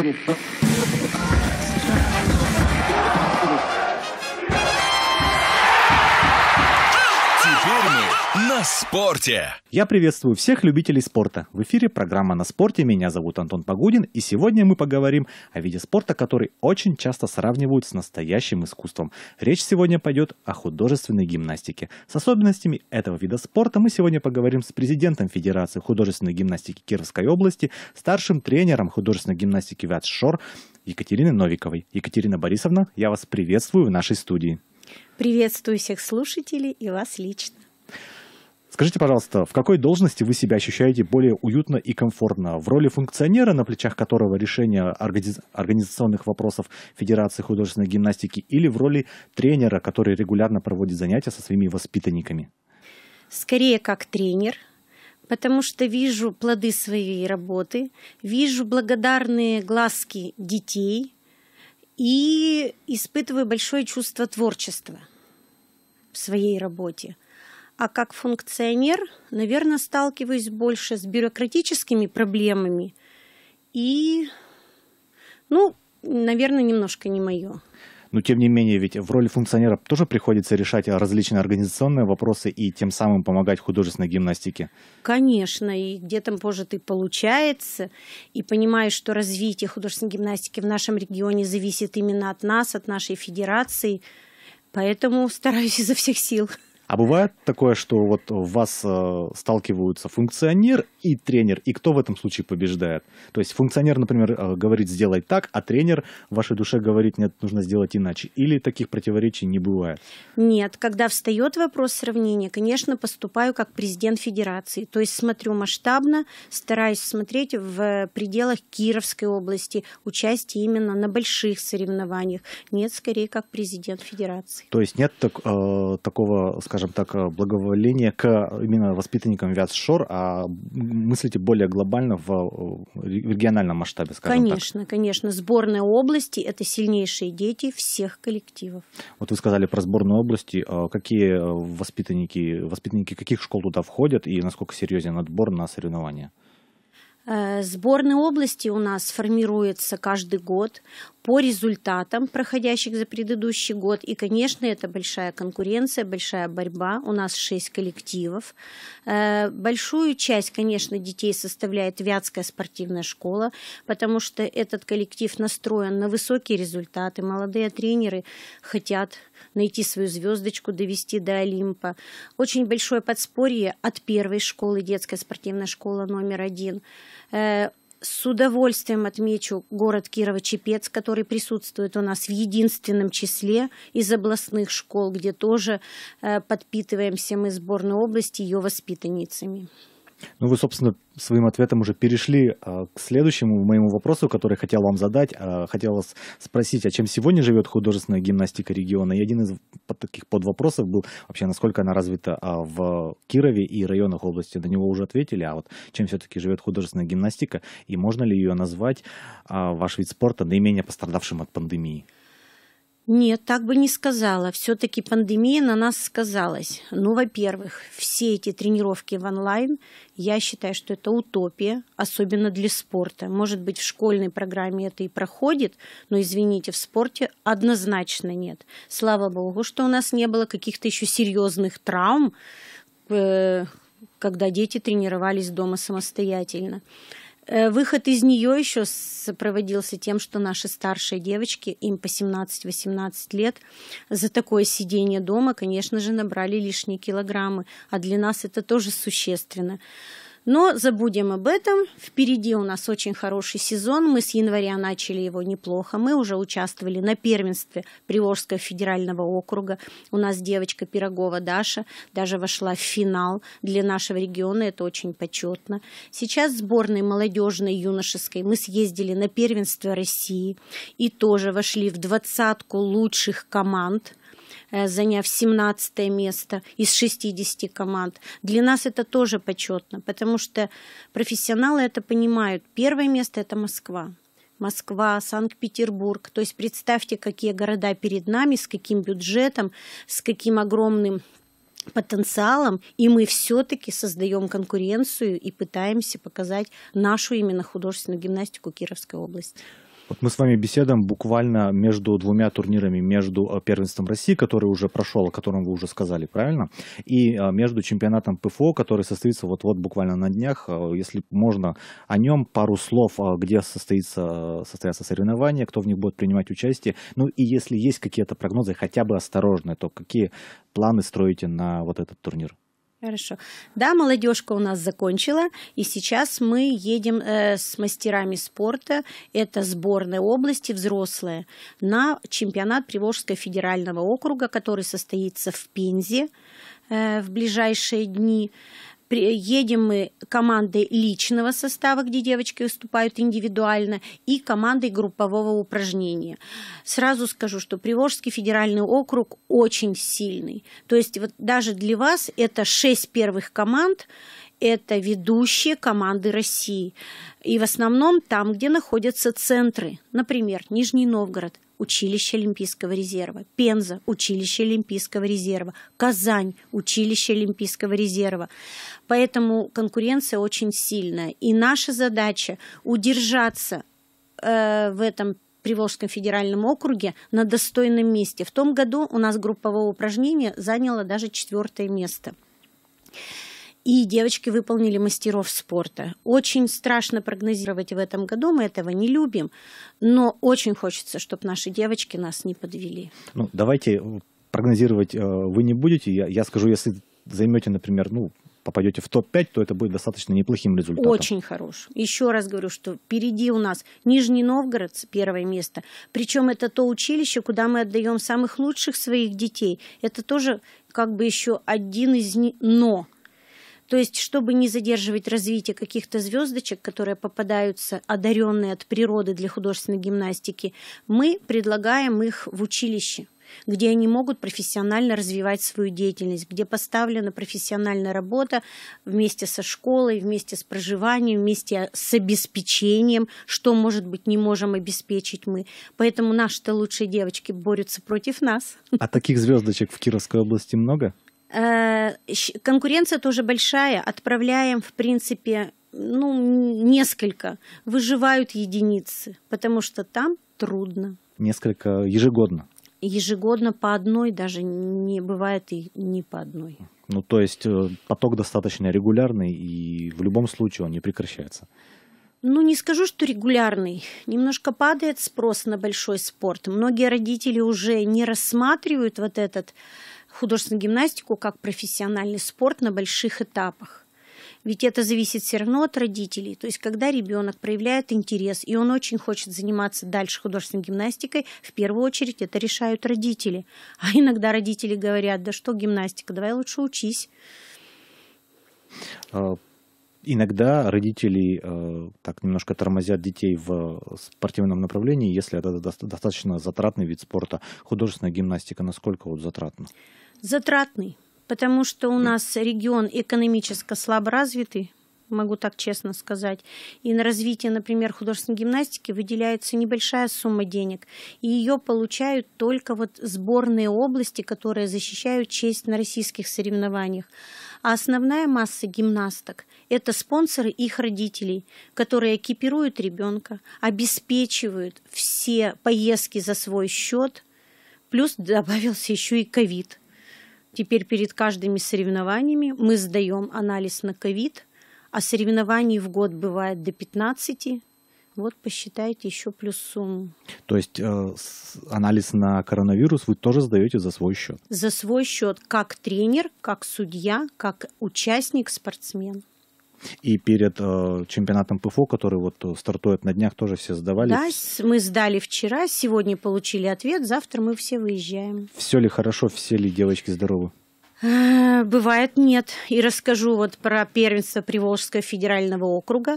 Thank you. На спорте! Я приветствую всех любителей спорта. В эфире программа «На спорте». Меня зовут Антон Погудин. И сегодня мы поговорим о виде спорта, который очень часто сравнивают с настоящим искусством. Речь сегодня пойдет о художественной гимнастике. С особенностями этого вида спорта мы сегодня поговорим с президентом Федерации художественной гимнастики Кировской области, старшим тренером художественной гимнастики Вятшор Шор Екатериной Новиковой. Екатерина Борисовна, я вас приветствую в нашей студии. Приветствую всех слушателей и вас лично. Скажите, пожалуйста, в какой должности вы себя ощущаете более уютно и комфортно? В роли функционера, на плечах которого решение организ... организационных вопросов Федерации художественной гимнастики, или в роли тренера, который регулярно проводит занятия со своими воспитанниками? Скорее как тренер, потому что вижу плоды своей работы, вижу благодарные глазки детей и испытываю большое чувство творчества в своей работе – а как функционер, наверное, сталкиваюсь больше с бюрократическими проблемами и, ну, наверное, немножко не мое. Но тем не менее, ведь в роли функционера тоже приходится решать различные организационные вопросы и тем самым помогать художественной гимнастике. Конечно, и где-то, позже ты получается. И понимаю, что развитие художественной гимнастики в нашем регионе зависит именно от нас, от нашей федерации. Поэтому стараюсь изо всех сил. А бывает такое, что вот вас э, сталкиваются функционер и тренер, и кто в этом случае побеждает? То есть функционер, например, э, говорит «сделай так», а тренер в вашей душе говорит «нет, нужно сделать иначе». Или таких противоречий не бывает? Нет, когда встает вопрос сравнения, конечно, поступаю как президент федерации. То есть смотрю масштабно, стараюсь смотреть в э, пределах Кировской области, участие именно на больших соревнованиях. Нет, скорее как президент федерации. То есть нет так, э, такого, скажем, скажем так, э, благоволение к э, именно воспитанникам Вятшор, а мыслите более глобально в э, региональном масштабе, скажем конечно, так? Конечно, конечно. сборные области – это сильнейшие дети всех коллективов. Вот вы сказали про сборные области. Какие воспитанники, воспитанники каких школ туда входят и насколько серьезен отбор на соревнования? Э, Сборные области у нас формируются каждый год по результатам, проходящих за предыдущий год. И, конечно, это большая конкуренция, большая борьба. У нас шесть коллективов. Э, большую часть, конечно, детей составляет Вятская спортивная школа, потому что этот коллектив настроен на высокие результаты. Молодые тренеры хотят найти свою звездочку, довести до Олимпа. Очень большое подспорье от первой школы, детская спортивная школа номер один. Э, с удовольствием отмечу город Кирово-Чепец, который присутствует у нас в единственном числе из областных школ, где тоже э, подпитываемся мы сборной области ее воспитанницами. Ну, вы, собственно, своим ответом уже перешли а, к следующему моему вопросу, который хотел вам задать. А, хотел вас спросить, а чем сегодня живет художественная гимнастика региона? И один из под, таких подвопросов был вообще, насколько она развита а, в Кирове и районах области. На него уже ответили, а вот чем все-таки живет художественная гимнастика и можно ли ее назвать а, ваш вид спорта наименее пострадавшим от пандемии? Нет, так бы не сказала. Все-таки пандемия на нас сказалась. Ну, во-первых, все эти тренировки в онлайн, я считаю, что это утопия, особенно для спорта. Может быть, в школьной программе это и проходит, но, извините, в спорте однозначно нет. Слава богу, что у нас не было каких-то еще серьезных травм, э, когда дети тренировались дома самостоятельно. Э, выход из нее еще сопроводился тем, что наши старшие девочки, им по 17-18 лет, за такое сидение дома, конечно же, набрали лишние килограммы, а для нас это тоже существенно. Но забудем об этом. Впереди у нас очень хороший сезон. Мы с января начали его неплохо. Мы уже участвовали на первенстве Приволжского федерального округа. У нас девочка Пирогова Даша даже вошла в финал для нашего региона. Это очень почетно. Сейчас сборной молодежной юношеской мы съездили на первенство России и тоже вошли в двадцатку лучших команд Э, заняв 17 место из 60 команд. Для нас это тоже почетно, потому что профессионалы это понимают. Первое место – это Москва. Москва, Санкт-Петербург. То есть представьте, какие города перед нами, с каким бюджетом, с каким огромным потенциалом, и мы все-таки создаем конкуренцию и пытаемся показать нашу именно художественную гимнастику Кировской области. Вот мы с вами беседуем буквально между двумя турнирами, между э, первенством России, который уже прошел, о котором вы уже сказали, правильно, и э, между чемпионатом ПФО, который состоится вот-вот буквально на днях. Э, если можно о нем пару слов, где состоится, состоятся соревнования, кто в них будет принимать участие. Ну и если есть какие-то прогнозы, хотя бы осторожные, то какие планы строите на вот этот турнир? Хорошо. Да, молодежка у нас закончила, и сейчас мы едем э, с мастерами спорта, это сборная области взрослые, на чемпионат Приволжского федерального округа, который состоится в Пензе э, в ближайшие дни едем мы командой личного состава, где девочки выступают индивидуально, и командой группового упражнения. Сразу скажу, что Приволжский федеральный округ очень сильный. То есть вот даже для вас это шесть первых команд, это ведущие команды России. И в основном там, где находятся центры. Например, Нижний Новгород, училище Олимпийского резерва, Пенза, училище Олимпийского резерва, Казань, училище Олимпийского резерва. Поэтому конкуренция очень сильная. И наша задача удержаться э, в этом Приволжском федеральном округе на достойном месте. В том году у нас групповое упражнение заняло даже четвертое место. И девочки выполнили мастеров спорта. Очень страшно прогнозировать в этом году, мы этого не любим, но очень хочется, чтобы наши девочки нас не подвели. Ну, давайте э, прогнозировать э, вы не будете. Я, я скажу, если займете, например, ну, попадете в топ-5, то это будет достаточно неплохим результатом. Очень хорош. Еще раз говорю, что впереди у нас Нижний Новгород, первое место. Причем это то училище, куда мы отдаем самых лучших своих детей. Это тоже как бы еще один из... Но то есть, чтобы не задерживать развитие каких-то звездочек, которые попадаются одаренные от природы для художественной гимнастики, мы предлагаем их в училище где они могут профессионально развивать свою деятельность, где поставлена профессиональная работа вместе со школой, вместе с проживанием, вместе с обеспечением, что, может быть, не можем обеспечить мы. Поэтому наши-то лучшие девочки борются против нас. А таких звездочек в Кировской области много? Э, конкуренция тоже большая. Отправляем, в принципе, ну, несколько. Выживают единицы, потому что там трудно. Несколько ежегодно? Ежегодно по одной, даже не бывает и не по одной. Ну, то есть э, поток достаточно регулярный, и в любом случае он не прекращается. Ну, не скажу, что регулярный. Немножко падает спрос на большой спорт. Многие родители уже не рассматривают вот этот художественную гимнастику как профессиональный спорт на больших этапах. Ведь это зависит все равно от родителей. То есть, когда ребенок проявляет интерес, и он очень хочет заниматься дальше художественной гимнастикой, в первую очередь это решают родители. А иногда родители говорят, да что гимнастика, давай лучше учись. А, иногда родители э, так немножко тормозят детей в э, спортивном направлении, если это достаточно затратный вид спорта. Художественная гимнастика насколько вот затратна? Затратный, потому что у нас регион экономически слаборазвитый, могу так честно сказать. И на развитие, например, художественной гимнастики выделяется небольшая сумма денег. И ее получают только вот сборные области, которые защищают честь на российских соревнованиях а основная масса гимнасток – это спонсоры их родителей, которые экипируют ребенка, обеспечивают все поездки за свой счет, плюс добавился еще и ковид. Теперь перед каждыми соревнованиями мы сдаем анализ на ковид, а соревнований в год бывает до 15, вот посчитайте еще плюс сумму. То есть э, анализ на коронавирус вы тоже сдаете за свой счет? За свой счет, как тренер, как судья, как участник, спортсмен. И перед э, чемпионатом ПФО, который вот э, стартует на днях, тоже все сдавали. Да, мы сдали вчера, сегодня получили ответ, завтра мы все выезжаем. Все ли хорошо, все ли девочки здоровы? Э, бывает, нет. И расскажу вот про первенство Приволжского федерального округа.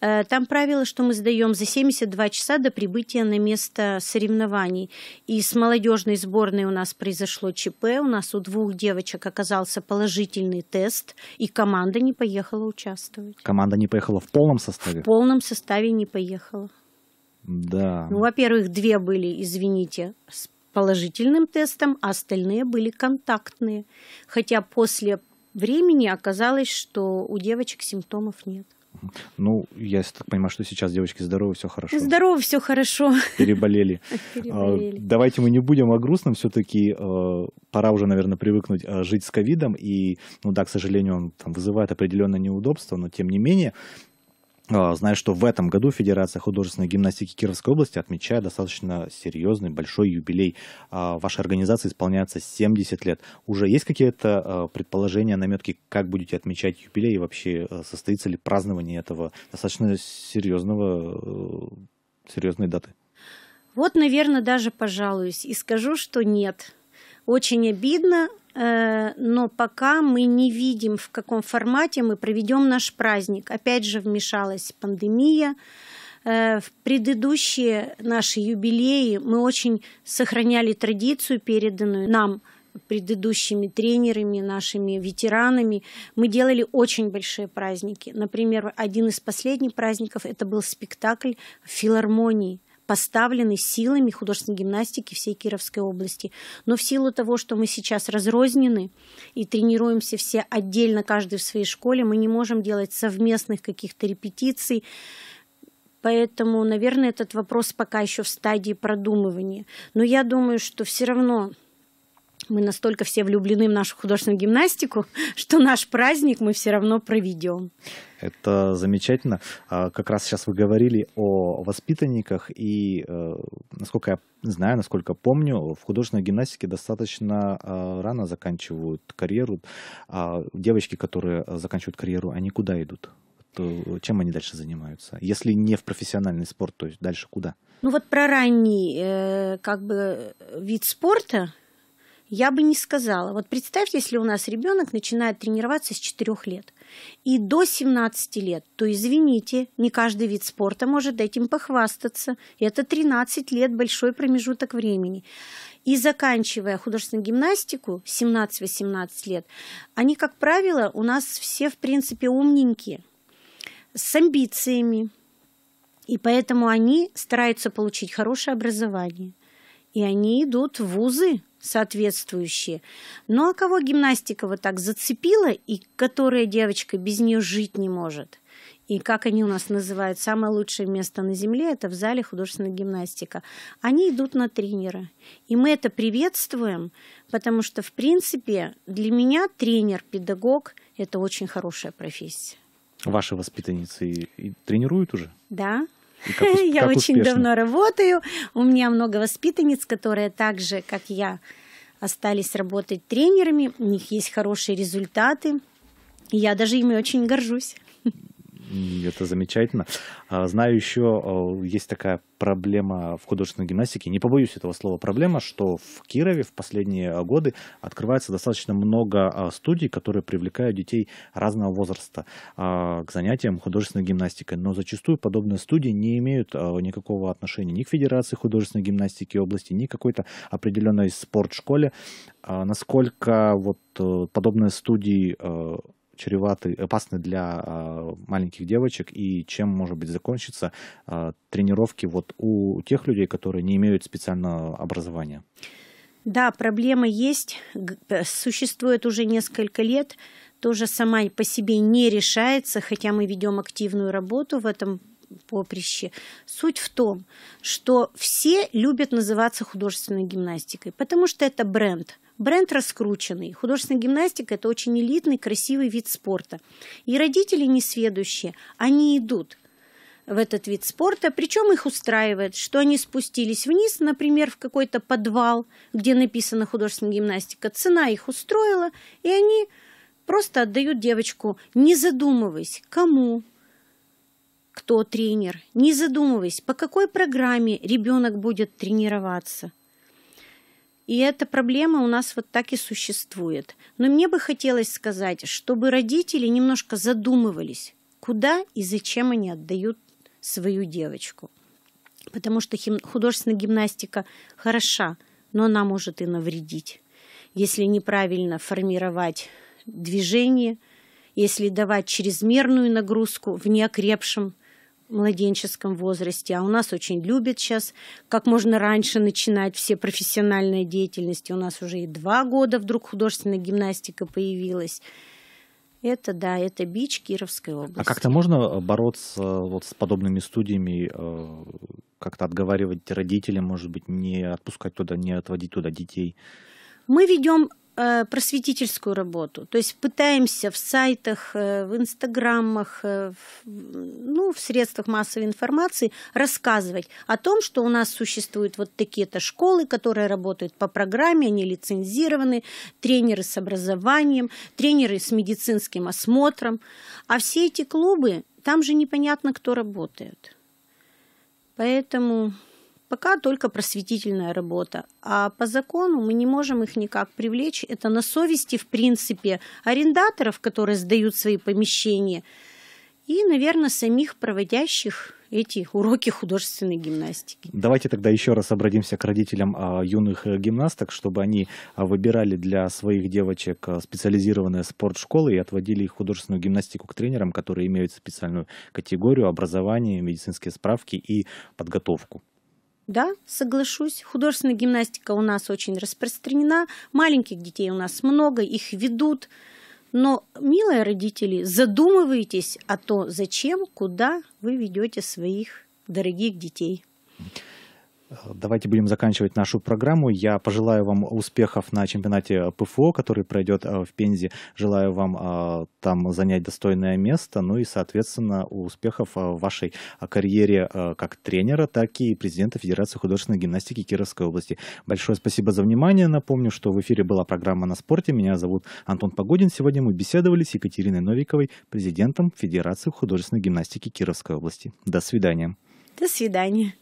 Э, там правило, что мы сдаем за 72 часа до прибытия на место соревнований. И с молодежной сборной у нас произошло ЧП. У нас у двух девочек оказался положительный тест, и команда не поехала участвовать. Команда не поехала в полном составе? В полном составе не поехала. Да. Ну, во-первых, две были, извините, с положительным тестом, а остальные были контактные. Хотя после времени оказалось, что у девочек симптомов нет. Ну, я так понимаю, что сейчас девочки здоровы, все хорошо. Здорово, все хорошо. Переболели. Переболели. А, давайте мы не будем о грустном. Все-таки а, пора уже, наверное, привыкнуть а, жить с ковидом. И, ну да, к сожалению, он там, вызывает определенное неудобство, но тем не менее, а, Знаю, что в этом году Федерация художественной гимнастики Кировской области отмечает достаточно серьезный большой юбилей. А, вашей организации исполняется 70 лет. Уже есть какие-то а, предположения, наметки, как будете отмечать юбилей и вообще э, состоится ли празднование этого достаточно серьезного, э, серьезной даты? Вот, наверное, даже пожалуюсь и скажу, что нет. Очень обидно, э, но пока мы не видим, в каком формате мы проведем наш праздник. Опять же, вмешалась пандемия. Э, в предыдущие наши юбилеи мы очень сохраняли традицию, переданную нам предыдущими тренерами, нашими ветеранами. Мы делали очень большие праздники. Например, один из последних праздников это был спектакль в филармонии – поставлены силами художественной гимнастики всей Кировской области. Но в силу того, что мы сейчас разрознены и тренируемся все отдельно, каждый в своей школе, мы не можем делать совместных каких-то репетиций, Поэтому, наверное, этот вопрос пока еще в стадии продумывания. Но я думаю, что все равно мы настолько все влюблены в нашу художественную гимнастику, что наш праздник мы все равно проведем. Это замечательно. А как раз сейчас вы говорили о воспитанниках, и, э, насколько я знаю, насколько помню, в художественной гимнастике достаточно э, рано заканчивают карьеру. А девочки, которые заканчивают карьеру, они куда идут? то чем они дальше занимаются? Если не в профессиональный спорт, то есть дальше куда? Ну вот про ранний э, как бы вид спорта я бы не сказала. Вот представьте, если у нас ребенок начинает тренироваться с 4 лет и до 17 лет, то, извините, не каждый вид спорта может этим похвастаться. Это 13 лет, большой промежуток времени. И заканчивая художественную гимнастику 17-18 лет, они, как правило, у нас все, в принципе, умненькие, с амбициями, и поэтому они стараются получить хорошее образование, и они идут в вузы соответствующие. Ну а кого гимнастика вот так зацепила, и которая девочка без нее жить не может? И как они у нас называют, самое лучшее место на Земле – это в зале художественная гимнастика. Они идут на тренера. И мы это приветствуем, потому что, в принципе, для меня тренер, педагог – это очень хорошая профессия. Ваши воспитанницы и тренируют уже? Да, я очень давно работаю. У меня много воспитанниц, которые так же, как я, остались работать тренерами. У них есть хорошие результаты. я даже ими очень горжусь это замечательно. А, знаю еще, а, есть такая проблема в художественной гимнастике, не побоюсь этого слова проблема, что в Кирове в последние годы открывается достаточно много а, студий, которые привлекают детей разного возраста к занятиям художественной гимнастикой. Но зачастую подобные студии не имеют никакого отношения ни к Федерации художественной гимнастики области, ни к какой-то определенной спортшколе. Насколько вот э, подобные студии э, чреваты, опасны для а, маленьких девочек и чем, может быть, закончится а, тренировки вот у тех людей, которые не имеют специального образования? Да, проблема есть, э, существует уже несколько лет, тоже сама по себе не решается, хотя мы ведем активную работу в этом поприще. Суть в том, что все любят называться художественной гимнастикой, потому что это бренд – Бренд раскрученный. Художественная гимнастика – это очень элитный, красивый вид спорта. И родители несведущие, они идут в этот вид спорта, причем их устраивает, что они спустились вниз, например, в какой-то подвал, где написано художественная гимнастика, цена их устроила, и они просто отдают девочку, не задумываясь, кому, кто тренер, не задумываясь, по какой программе ребенок будет тренироваться – и эта проблема у нас вот так и существует. Но мне бы хотелось сказать, чтобы родители немножко задумывались, куда и зачем они отдают свою девочку. Потому что художественная гимнастика хороша, но она может и навредить, если неправильно формировать движение, если давать чрезмерную нагрузку в неокрепшем младенческом возрасте, а у нас очень любят сейчас как можно раньше начинать все профессиональные деятельности. У нас уже и два года вдруг художественная гимнастика появилась. Это, да, это бич Кировской области. А как-то можно э, бороться э, вот с подобными студиями, э, как-то отговаривать родителям, может быть, не отпускать туда, не отводить туда детей? Мы ведем Э, просветительскую работу. То есть пытаемся в сайтах, э, в инстаграмах, э, в, ну, в средствах массовой информации рассказывать о том, что у нас существуют вот такие-то школы, которые работают по программе, они лицензированы, тренеры с образованием, тренеры с медицинским осмотром. А все эти клубы, там же непонятно, кто работает. Поэтому Пока только просветительная работа. А по закону мы не можем их никак привлечь. Это на совести, в принципе, арендаторов, которые сдают свои помещения, и, наверное, самих проводящих эти уроки художественной гимнастики. Давайте тогда еще раз обратимся к родителям а, юных э, гимнасток, чтобы они а, выбирали для своих девочек а, специализированные спортшколы и отводили их художественную гимнастику к тренерам, которые имеют специальную категорию образования, медицинские справки и подготовку. Да, соглашусь. Художественная гимнастика у нас очень распространена. Маленьких детей у нас много, их ведут. Но, милые родители, задумывайтесь о том, зачем, куда вы ведете своих дорогих детей. Давайте будем заканчивать нашу программу. Я пожелаю вам успехов на чемпионате ПФО, который пройдет э, в Пензе. Желаю вам э, там занять достойное место, ну и, соответственно, успехов в вашей э, карьере как тренера, так и президента Федерации художественной гимнастики Кировской области. Большое спасибо за внимание. Напомню, что в эфире была программа «На спорте». Меня зовут Антон Погодин. Сегодня мы беседовали с Екатериной Новиковой, президентом Федерации художественной гимнастики Кировской области. До свидания. До свидания.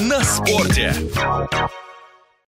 На спорте.